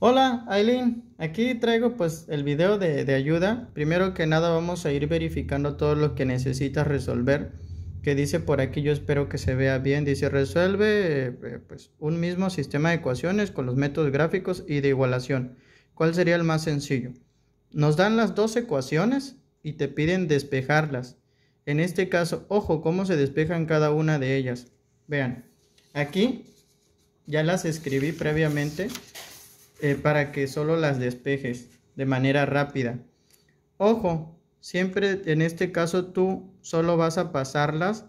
Hola Aileen, aquí traigo pues el video de, ayuda. Primero que nada vamos a ir verificando todo lo que necesitas resolver. Que dice por aquí, yo espero que se vea bien. Dice resuelve eh, eh, pues, un mismo sistema de ecuaciones con los métodos gráficos y de igualación. ¿Cuál sería el más sencillo? Nos dan las dos ecuaciones y te piden despejarlas. En este caso, ojo cómo se despejan cada una de ellas. Vean, aquí ya las escribí previamente eh, para que solo las despejes de manera rápida. Ojo, siempre en este caso tú solo vas a pasarlas.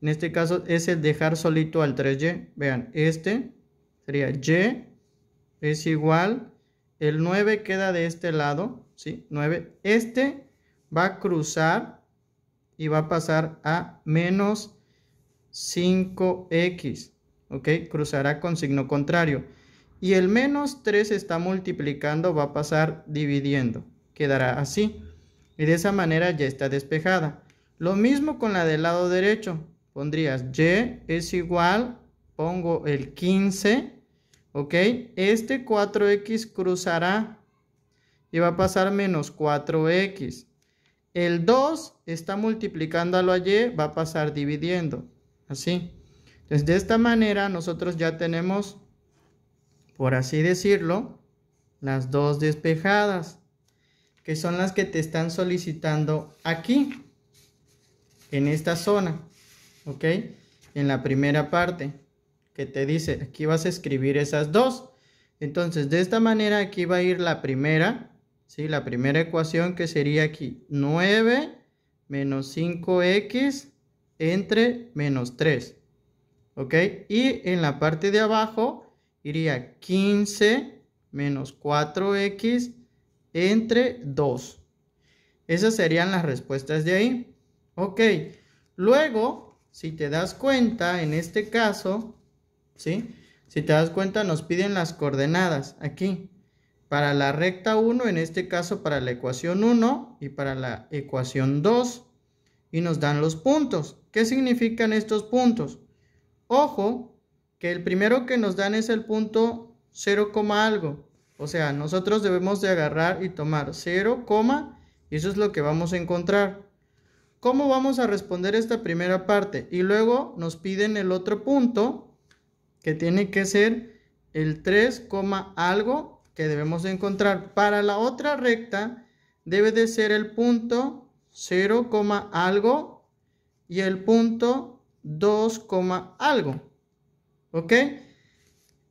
En este caso es el dejar solito al 3Y. Vean, este sería Y es igual. El 9 queda de este lado, ¿sí? 9. Este va a cruzar y va a pasar a menos 5X, ¿ok? Cruzará con signo contrario y el menos 3 está multiplicando, va a pasar dividiendo. Quedará así. Y de esa manera ya está despejada. Lo mismo con la del lado derecho. Pondrías y es igual, pongo el 15, ¿ok? Este 4x cruzará y va a pasar menos 4x. El 2 está multiplicando a y, va a pasar dividiendo, así. Entonces de esta manera nosotros ya tenemos por así decirlo, las dos despejadas, que son las que te están solicitando aquí, en esta zona, ¿ok? En la primera parte, que te dice, aquí vas a escribir esas dos. Entonces, de esta manera aquí va a ir la primera, ¿sí? La primera ecuación que sería aquí, 9 menos 5x entre menos 3, ¿ok? Y en la parte de abajo iría 15 menos 4x entre 2. Esas serían las respuestas de ahí. Ok, luego, si te das cuenta, en este caso, ¿sí? Si te das cuenta, nos piden las coordenadas aquí. Para la recta 1, en este caso para la ecuación 1 y para la ecuación 2. Y nos dan los puntos. ¿Qué significan estos puntos? Ojo, que el primero que nos dan es el punto 0, algo. O sea, nosotros debemos de agarrar y tomar 0, y eso es lo que vamos a encontrar. ¿Cómo vamos a responder esta primera parte? Y luego nos piden el otro punto, que tiene que ser el 3, algo que debemos encontrar. Para la otra recta debe de ser el punto 0, algo y el punto 2, algo. ¿Ok?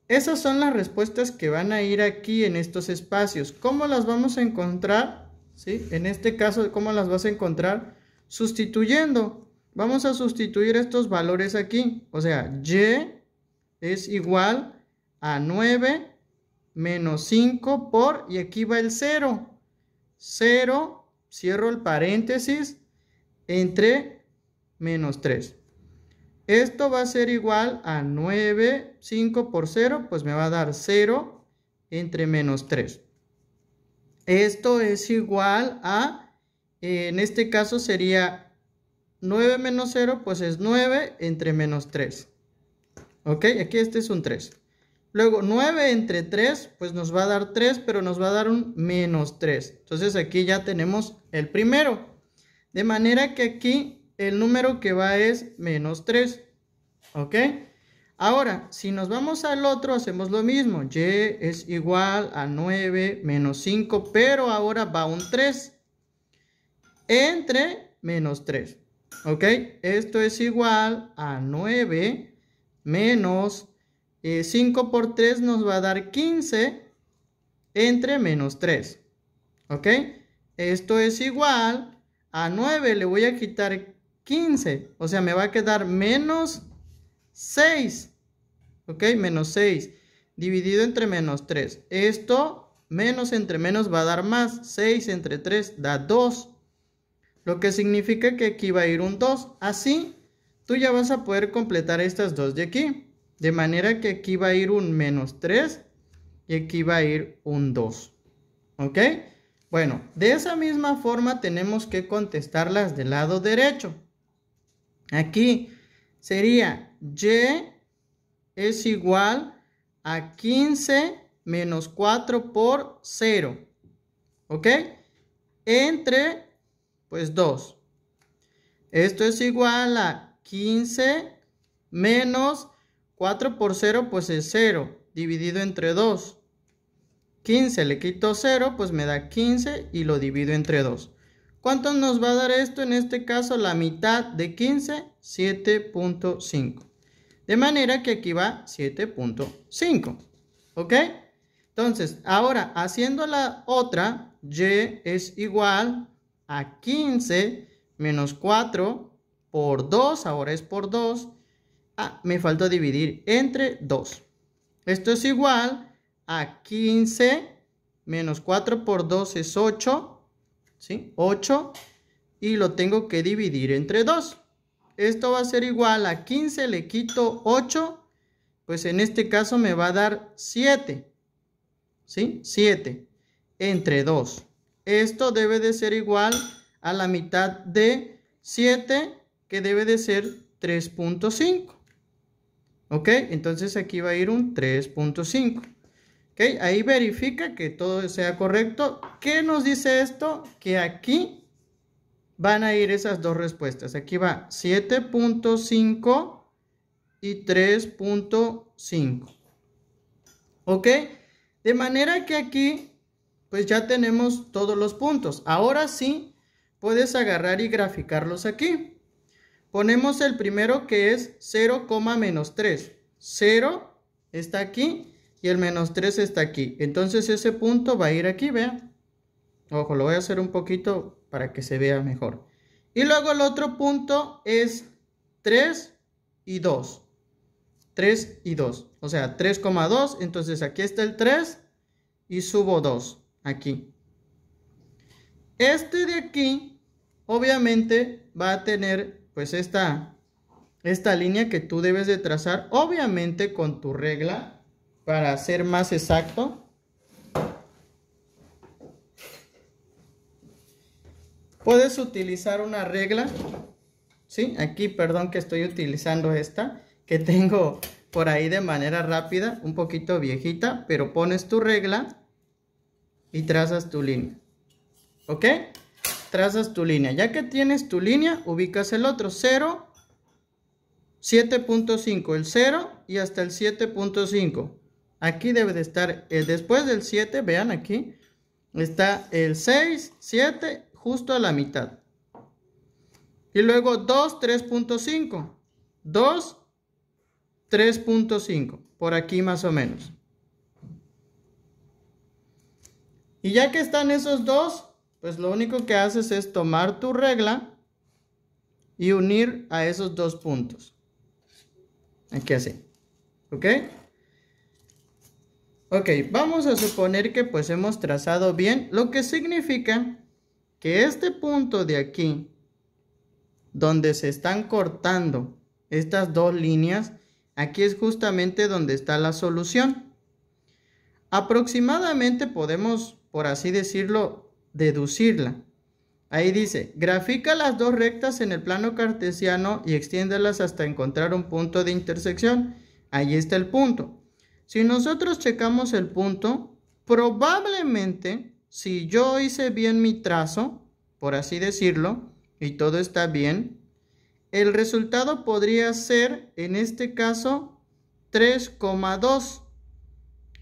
Esas son las respuestas que van a ir aquí en estos espacios. ¿Cómo las vamos a encontrar? ¿Sí? En este caso, ¿cómo las vas a encontrar? Sustituyendo. Vamos a sustituir estos valores aquí. O sea, Y es igual a 9 menos 5 por, y aquí va el 0. 0, cierro el paréntesis, entre menos 3. Esto va a ser igual a 9, 5 por 0, pues me va a dar 0 entre menos 3. Esto es igual a, en este caso sería 9 menos 0, pues es 9 entre menos 3. ¿Ok? Aquí este es un 3. Luego 9 entre 3, pues nos va a dar 3, pero nos va a dar un menos 3. Entonces aquí ya tenemos el primero. De manera que aquí el número que va es menos 3. ¿Ok? Ahora, si nos vamos al otro, hacemos lo mismo. Y es igual a 9 menos 5, pero ahora va un 3. Entre menos 3. ¿Ok? Esto es igual a 9 menos 5 eh, por 3 nos va a dar 15 entre menos 3. ¿Ok? Esto es igual a 9. Le voy a quitar 15. O sea, me va a quedar menos 6. ¿Ok? Menos 6. Dividido entre menos 3. Esto, menos entre menos va a dar más. 6 entre 3 da 2. Lo que significa que aquí va a ir un 2. Así, tú ya vas a poder completar estas dos de aquí. De manera que aquí va a ir un menos 3 y aquí va a ir un 2. ¿Ok? Bueno, de esa misma forma tenemos que contestarlas del lado derecho. Aquí sería Y es igual a 15 menos 4 por 0. ¿Ok? Entre, pues 2. Esto es igual a 15 menos 4 por 0, pues es 0, dividido entre 2. 15 le quito 0, pues me da 15 y lo divido entre 2. ¿Cuánto nos va a dar esto? En este caso, la mitad de 15, 7.5. De manera que aquí va 7.5. ¿Ok? Entonces, ahora, haciendo la otra, y es igual a 15 menos 4 por 2, ahora es por 2. Ah, me falta dividir entre 2. Esto es igual a 15 menos 4 por 2 es 8 ¿sí? 8 y lo tengo que dividir entre 2. Esto va a ser igual a 15, le quito 8, pues en este caso me va a dar 7, ¿sí? 7 entre 2. Esto debe de ser igual a la mitad de 7, que debe de ser 3.5. ¿Ok? Entonces aquí va a ir un 3.5. Ahí verifica que todo sea correcto. ¿Qué nos dice esto? Que aquí van a ir esas dos respuestas. Aquí va 7.5 y 3.5. ¿Ok? De manera que aquí, pues ya tenemos todos los puntos. Ahora sí, puedes agarrar y graficarlos aquí. Ponemos el primero que es 0, menos 3. 0 está aquí y el menos 3 está aquí. Entonces ese punto va a ir aquí, vean. Ojo, lo voy a hacer un poquito para que se vea mejor. Y luego el otro punto es 3 y 2. 3 y 2. O sea, 3,2. Entonces aquí está el 3 y subo 2 aquí. Este de aquí, obviamente, va a tener pues esta, esta línea que tú debes de trazar, obviamente con tu regla para ser más exacto. Puedes utilizar una regla, ¿sí? Aquí, perdón que estoy utilizando esta, que tengo por ahí de manera rápida, un poquito viejita, pero pones tu regla y trazas tu línea, ¿ok? Trazas tu línea. Ya que tienes tu línea, ubicas el otro, 0, 7.5, el 0 y hasta el 7.5. Aquí debe de estar, eh, después del 7, vean aquí, está el 6, 7, justo a la mitad. Y luego 2, 3.5. 2, 3.5. Por aquí más o menos. Y ya que están esos dos, pues lo único que haces es tomar tu regla y unir a esos dos puntos. Aquí así. ¿Ok? Ok, vamos a suponer que pues hemos trazado bien, lo que significa que este punto de aquí, donde se están cortando estas dos líneas, aquí es justamente donde está la solución. Aproximadamente podemos, por así decirlo, deducirla. Ahí dice, grafica las dos rectas en el plano cartesiano y extiéndelas hasta encontrar un punto de intersección. Ahí está el punto. Si nosotros checamos el punto, probablemente si yo hice bien mi trazo, por así decirlo, y todo está bien, el resultado podría ser, en este caso, 3,2.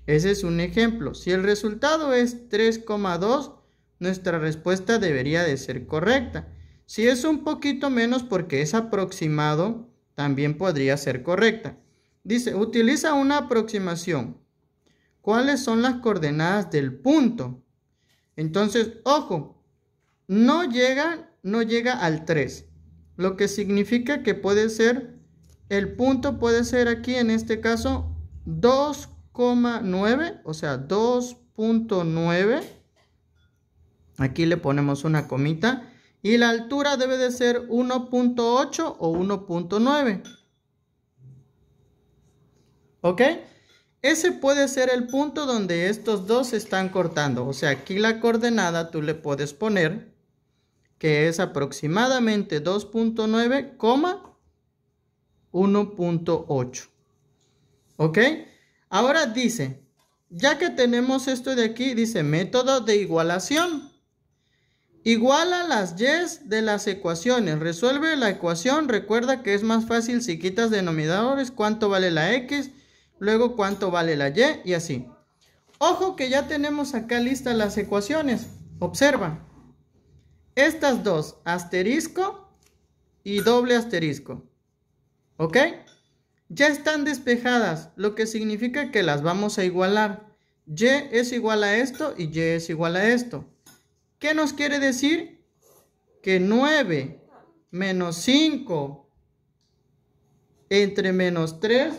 Ese es un ejemplo. Si el resultado es 3,2, nuestra respuesta debería de ser correcta. Si es un poquito menos porque es aproximado, también podría ser correcta. Dice, utiliza una aproximación. ¿Cuáles son las coordenadas del punto? Entonces, ojo, no llega, no llega al 3. Lo que significa que puede ser, el punto puede ser aquí en este caso 2,9, o sea, 2.9. Aquí le ponemos una comita. Y la altura debe de ser 1.8 o 1.9. ¿Ok? Ese puede ser el punto donde estos dos se están cortando. O sea, aquí la coordenada tú le puedes poner que es aproximadamente 2.9, 1.8. ¿Ok? Ahora dice, ya que tenemos esto de aquí, dice método de igualación. Iguala las yes de las ecuaciones. Resuelve la ecuación. Recuerda que es más fácil si quitas denominadores. ¿Cuánto vale la x? luego cuánto vale la Y y así. Ojo que ya tenemos acá listas las ecuaciones. Observa. Estas dos, asterisco y doble asterisco. ¿Ok? Ya están despejadas, lo que significa que las vamos a igualar. Y es igual a esto y Y es igual a esto. ¿Qué nos quiere decir? Que 9 menos 5 entre menos 3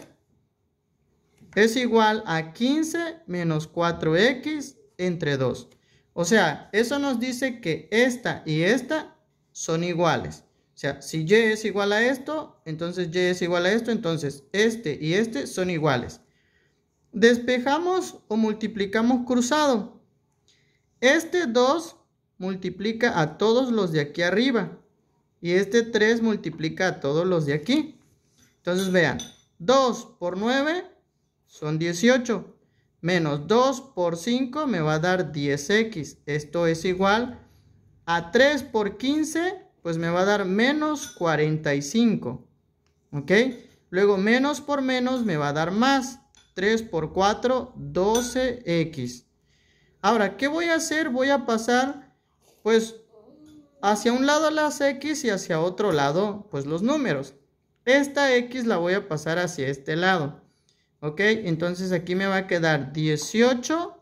es igual a 15 menos 4x entre 2. O sea, eso nos dice que esta y esta son iguales. O sea, si y es igual a esto, entonces y es igual a esto, entonces este y este son iguales. Despejamos o multiplicamos cruzado. Este 2 multiplica a todos los de aquí arriba. Y este 3 multiplica a todos los de aquí. Entonces vean, 2 por 9 son 18. Menos 2 por 5 me va a dar 10x. Esto es igual a 3 por 15, pues me va a dar menos 45. ¿Ok? Luego menos por menos me va a dar más. 3 por 4, 12x. Ahora, ¿qué voy a hacer? Voy a pasar, pues, hacia un lado las x y hacia otro lado, pues, los números. Esta x la voy a pasar hacia este lado. ¿Ok? Entonces aquí me va a quedar 18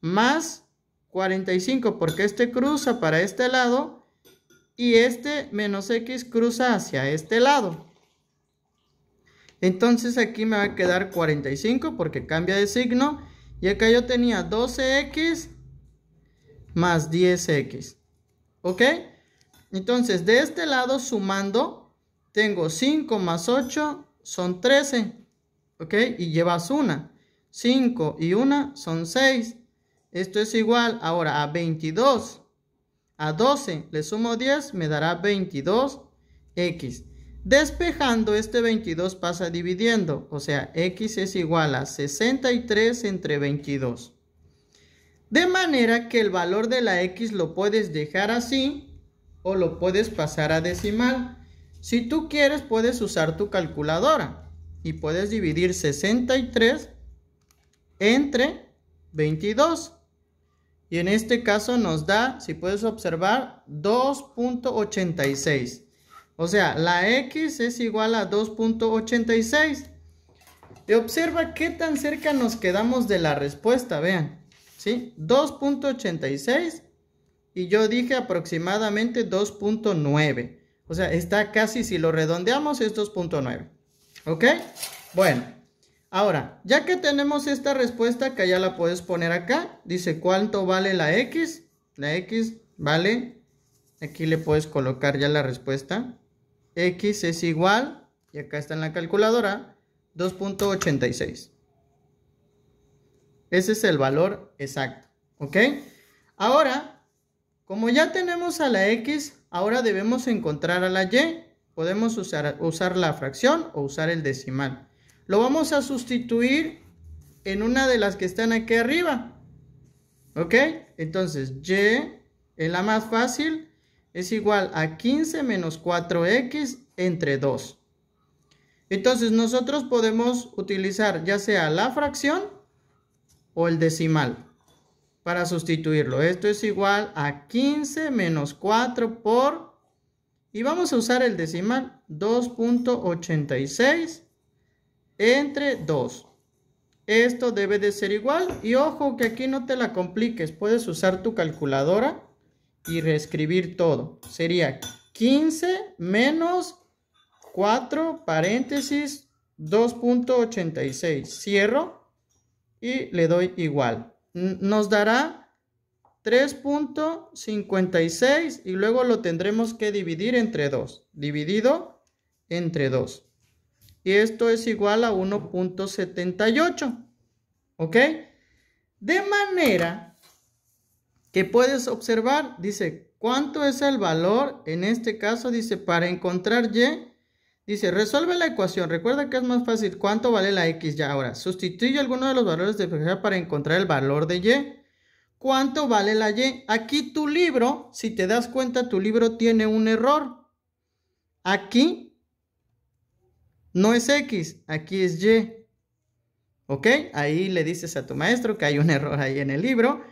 más 45 porque este cruza para este lado y este menos x cruza hacia este lado. Entonces aquí me va a quedar 45 porque cambia de signo y acá yo tenía 12x más 10x. ¿Ok? Entonces de este lado sumando tengo 5 más 8 son 13 ¿ok? Y llevas una. 5 y 1 son 6. Esto es igual ahora a 22. A 12 le sumo 10, me dará 22x. Despejando este 22 pasa dividiendo, o sea, x es igual a 63 entre 22. De manera que el valor de la x lo puedes dejar así o lo puedes pasar a decimal. Si tú quieres puedes usar tu calculadora y puedes dividir 63 entre 22. Y en este caso nos da, si puedes observar, 2.86. O sea, la X es igual a 2.86. Y observa qué tan cerca nos quedamos de la respuesta, vean. ¿Sí? 2.86 y yo dije aproximadamente 2.9. O sea, está casi, si lo redondeamos, es 2.9. ¿Ok? Bueno, ahora, ya que tenemos esta respuesta, que ya la puedes poner acá, dice cuánto vale la X, la X vale, aquí le puedes colocar ya la respuesta, X es igual, y acá está en la calculadora, 2.86. Ese es el valor exacto, ¿ok? Ahora, como ya tenemos a la X, ahora debemos encontrar a la Y. Podemos usar, usar la fracción o usar el decimal. Lo vamos a sustituir en una de las que están aquí arriba. ¿Ok? Entonces, y es la más fácil. Es igual a 15 menos 4x entre 2. Entonces, nosotros podemos utilizar ya sea la fracción o el decimal para sustituirlo. Esto es igual a 15 menos 4 por y vamos a usar el decimal 2.86 entre 2. Esto debe de ser igual y ojo que aquí no te la compliques, puedes usar tu calculadora y reescribir todo. Sería 15 menos 4 paréntesis 2.86. Cierro y le doy igual. Nos dará 3.56 y luego lo tendremos que dividir entre 2. Dividido entre 2. Y esto es igual a 1.78. ¿Ok? De manera que puedes observar, dice, ¿cuánto es el valor? En este caso dice, para encontrar Y, dice, resuelve la ecuación. Recuerda que es más fácil cuánto vale la X ya. Ahora, sustituye alguno de los valores de para encontrar el valor de Y. ¿Cuánto vale la Y? Aquí tu libro, si te das cuenta, tu libro tiene un error. Aquí no es X, aquí es Y. ¿Ok? Ahí le dices a tu maestro que hay un error ahí en el libro.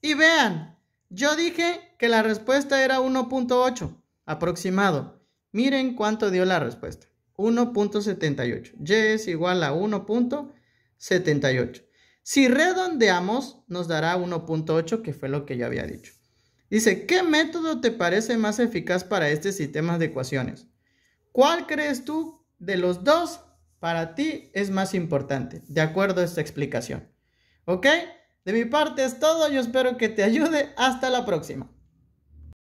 Y vean, yo dije que la respuesta era 1.8 aproximado. Miren cuánto dio la respuesta. 1.78. Y es igual a 1.78. Si redondeamos, nos dará 1.8, que fue lo que yo había dicho. Dice, ¿qué método te parece más eficaz para este sistema de ecuaciones? ¿Cuál crees tú de los dos para ti es más importante? De acuerdo a esta explicación. ¿Ok? De mi parte es todo, yo espero que te ayude. Hasta la próxima.